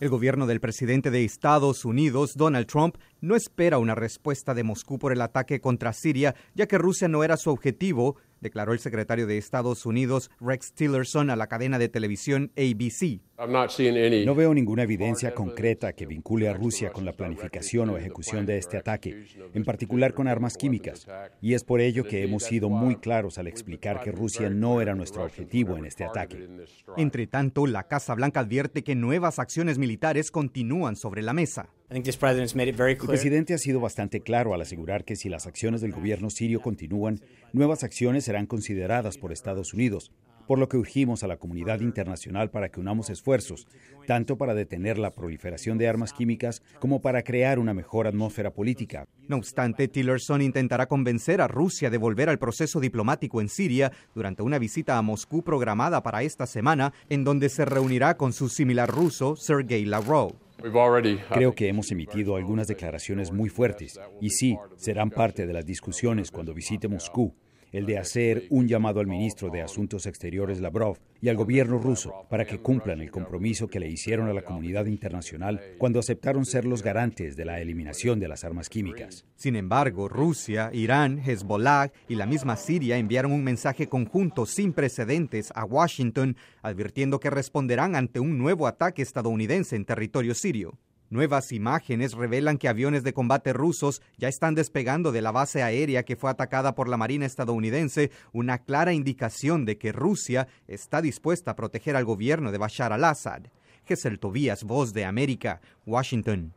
El gobierno del presidente de Estados Unidos, Donald Trump, no espera una respuesta de Moscú por el ataque contra Siria, ya que Rusia no era su objetivo, declaró el secretario de Estados Unidos Rex Tillerson a la cadena de televisión ABC. No veo ninguna evidencia concreta que vincule a Rusia con la planificación o ejecución de este ataque, en particular con armas químicas, y es por ello que hemos sido muy claros al explicar que Rusia no era nuestro objetivo en este ataque. Entre tanto, la Casa Blanca advierte que nuevas acciones militares continúan sobre la mesa. El presidente ha sido bastante claro al asegurar que si las acciones del gobierno sirio continúan, nuevas acciones serán consideradas por Estados Unidos, por lo que urgimos a la comunidad internacional para que unamos esfuerzos, tanto para detener la proliferación de armas químicas como para crear una mejor atmósfera política. No obstante, Tillerson intentará convencer a Rusia de volver al proceso diplomático en Siria durante una visita a Moscú programada para esta semana, en donde se reunirá con su similar ruso, Sergei Lavrov. Creo que hemos emitido algunas declaraciones muy fuertes y sí, serán parte de las discusiones cuando visite Moscú el de hacer un llamado al ministro de Asuntos Exteriores Lavrov y al gobierno ruso para que cumplan el compromiso que le hicieron a la comunidad internacional cuando aceptaron ser los garantes de la eliminación de las armas químicas. Sin embargo, Rusia, Irán, Hezbollah y la misma Siria enviaron un mensaje conjunto sin precedentes a Washington advirtiendo que responderán ante un nuevo ataque estadounidense en territorio sirio. Nuevas imágenes revelan que aviones de combate rusos ya están despegando de la base aérea que fue atacada por la Marina estadounidense, una clara indicación de que Rusia está dispuesta a proteger al gobierno de Bashar al-Assad. Gessel Tobías, Voz de América, Washington.